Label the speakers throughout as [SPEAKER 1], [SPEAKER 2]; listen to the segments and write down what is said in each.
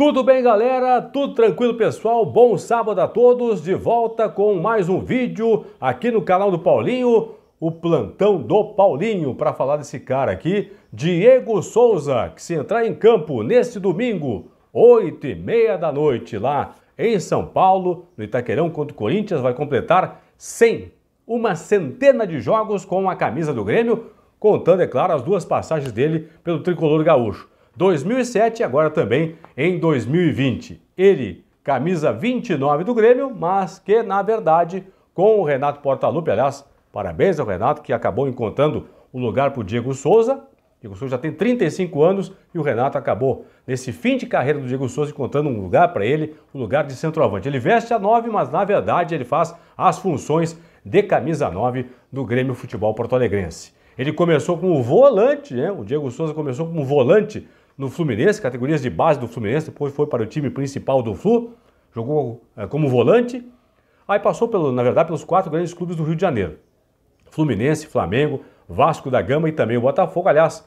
[SPEAKER 1] Tudo bem, galera? Tudo tranquilo, pessoal? Bom sábado a todos, de volta com mais um vídeo aqui no canal do Paulinho, o plantão do Paulinho, para falar desse cara aqui, Diego Souza, que se entrar em campo neste domingo, 8 e meia da noite, lá em São Paulo, no Itaquerão contra o Corinthians, vai completar 100, uma centena de jogos com a camisa do Grêmio, contando, é claro, as duas passagens dele pelo tricolor gaúcho. 2007 e agora também em 2020. Ele, camisa 29 do Grêmio, mas que na verdade com o Renato Portaluppi, aliás, parabéns ao Renato que acabou encontrando o lugar para o Diego Souza. Diego Souza já tem 35 anos e o Renato acabou nesse fim de carreira do Diego Souza encontrando um lugar para ele, um lugar de centroavante. Ele veste a 9, mas na verdade ele faz as funções de camisa 9 do Grêmio Futebol Porto Alegrense. Ele começou como volante, né? o Diego Souza começou como volante no Fluminense, categorias de base do Fluminense, depois foi para o time principal do Flu, jogou é, como volante, aí passou, pelo, na verdade, pelos quatro grandes clubes do Rio de Janeiro. Fluminense, Flamengo, Vasco da Gama e também o Botafogo. Aliás,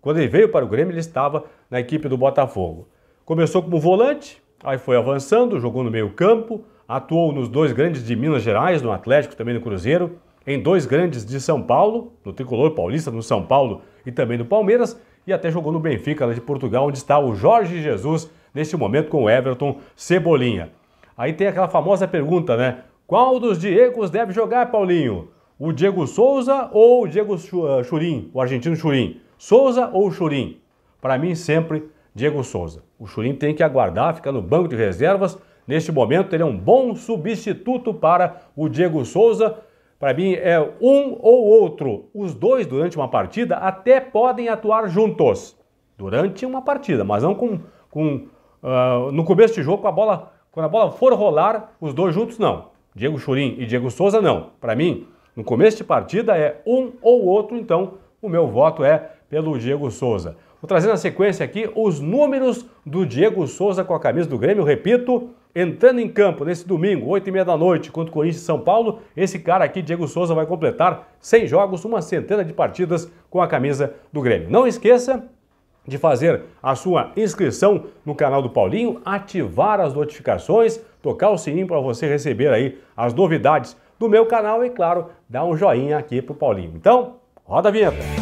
[SPEAKER 1] quando ele veio para o Grêmio, ele estava na equipe do Botafogo. Começou como volante, aí foi avançando, jogou no meio-campo, atuou nos dois grandes de Minas Gerais, no Atlético, também no Cruzeiro, em dois grandes de São Paulo, no Tricolor Paulista, no São Paulo e também no Palmeiras, e até jogou no Benfica, lá de Portugal, onde está o Jorge Jesus neste momento com o Everton Cebolinha. Aí tem aquela famosa pergunta, né? Qual dos Diegos deve jogar, Paulinho? O Diego Souza ou o Diego eh, Churim, o argentino Churim? Souza ou Churim? Para mim, sempre Diego Souza. O Churim tem que aguardar, fica no banco de reservas. Neste momento, ele é um bom substituto para o Diego Souza, para mim é um ou outro. Os dois durante uma partida até podem atuar juntos durante uma partida, mas não com, com uh, no começo de jogo com a bola quando a bola for rolar os dois juntos não. Diego Churin e Diego Souza não. Para mim no começo de partida é um ou outro, então o meu voto é pelo Diego Souza. Vou trazer na sequência aqui os números do Diego Souza com a camisa do Grêmio. Repito, entrando em campo nesse domingo, 8 e meia da noite, contra o Corinthians e São Paulo, esse cara aqui, Diego Souza, vai completar 100 jogos, uma centena de partidas com a camisa do Grêmio. Não esqueça de fazer a sua inscrição no canal do Paulinho, ativar as notificações, tocar o sininho para você receber aí as novidades do meu canal e, claro, dar um joinha aqui pro Paulinho. Então, roda a vinheta!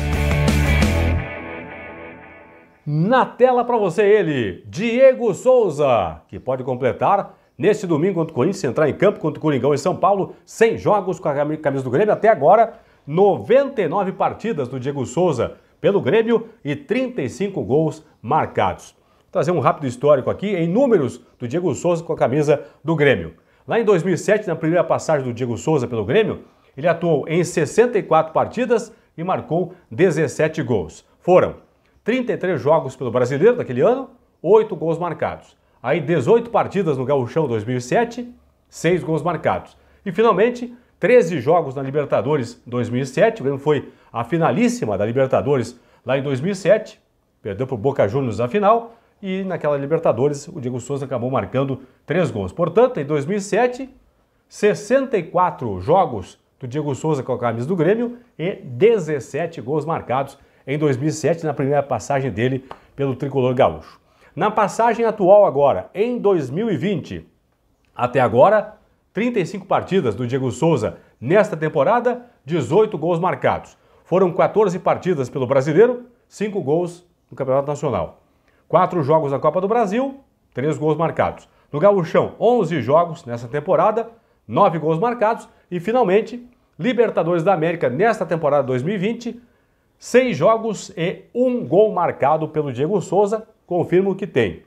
[SPEAKER 1] Na tela para você ele, Diego Souza, que pode completar neste domingo contra o Corinthians, entrar em campo contra o Coringão em São Paulo, sem jogos com a camisa do Grêmio até agora, 99 partidas do Diego Souza pelo Grêmio e 35 gols marcados. Vou trazer um rápido histórico aqui em números do Diego Souza com a camisa do Grêmio. Lá em 2007, na primeira passagem do Diego Souza pelo Grêmio, ele atuou em 64 partidas e marcou 17 gols. Foram 33 jogos pelo brasileiro daquele ano, 8 gols marcados. Aí 18 partidas no Gauchão 2007, 6 gols marcados. E finalmente, 13 jogos na Libertadores 2007, o Grêmio foi a finalíssima da Libertadores lá em 2007, perdeu para o Boca Juniors na final, e naquela Libertadores o Diego Souza acabou marcando 3 gols. Portanto, em 2007, 64 jogos do Diego Souza com a camisa do Grêmio e 17 gols marcados em 2007, na primeira passagem dele pelo tricolor gaúcho. Na passagem atual agora, em 2020, até agora, 35 partidas do Diego Souza nesta temporada, 18 gols marcados. Foram 14 partidas pelo brasileiro, 5 gols no Campeonato Nacional. 4 jogos na Copa do Brasil, 3 gols marcados. No Gaúchão, 11 jogos nessa temporada, 9 gols marcados e finalmente Libertadores da América nesta temporada 2020, Seis jogos e um gol marcado pelo Diego Souza, confirmo que tem.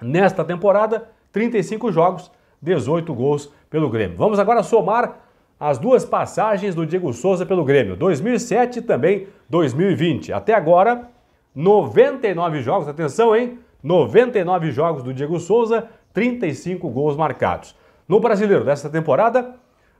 [SPEAKER 1] Nesta temporada, 35 jogos, 18 gols pelo Grêmio. Vamos agora somar as duas passagens do Diego Souza pelo Grêmio, 2007 e também 2020. Até agora, 99 jogos, atenção, hein? 99 jogos do Diego Souza, 35 gols marcados. No brasileiro desta temporada,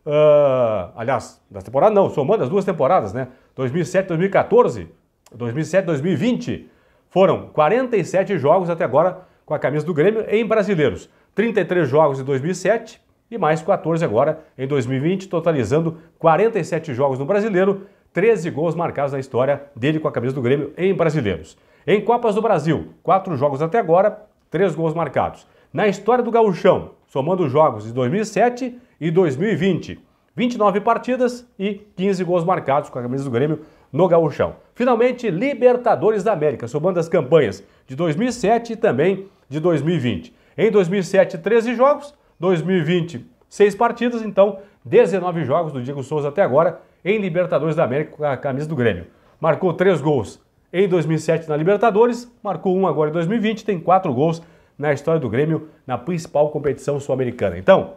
[SPEAKER 1] Uh, aliás, das temporadas não, somando as duas temporadas, né? 2007, 2014, 2007, 2020. Foram 47 jogos até agora com a camisa do Grêmio em brasileiros. 33 jogos em 2007 e mais 14 agora em 2020, totalizando 47 jogos no brasileiro, 13 gols marcados na história dele com a camisa do Grêmio em brasileiros. Em Copas do Brasil, 4 jogos até agora, 3 gols marcados. Na história do Gauchão, somando os jogos de 2007 e 2020. 29 partidas e 15 gols marcados com a camisa do Grêmio no Gaúchão. Finalmente, Libertadores da América, somando as campanhas de 2007 e também de 2020. Em 2007, 13 jogos, 2020, 6 partidas, então 19 jogos do Diego Souza até agora em Libertadores da América com a camisa do Grêmio. Marcou 3 gols em 2007 na Libertadores, marcou 1 um agora em 2020, tem 4 gols na história do Grêmio na principal competição sul-americana. Então,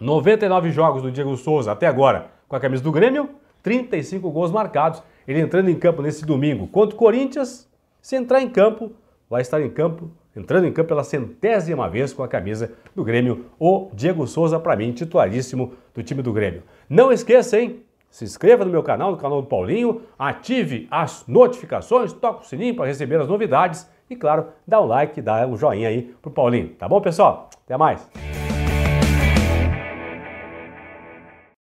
[SPEAKER 1] 99 jogos do Diego Souza até agora com a camisa do Grêmio, 35 gols marcados. Ele entrando em campo nesse domingo contra o Corinthians. Se entrar em campo, vai estar em campo, entrando em campo pela centésima vez com a camisa do Grêmio. O Diego Souza, para mim, titularíssimo do time do Grêmio. Não esqueça, hein? Se inscreva no meu canal, no canal do Paulinho, ative as notificações, toque o sininho para receber as novidades e, claro, dá o um like, dá o um joinha aí pro Paulinho. Tá bom, pessoal? Até mais!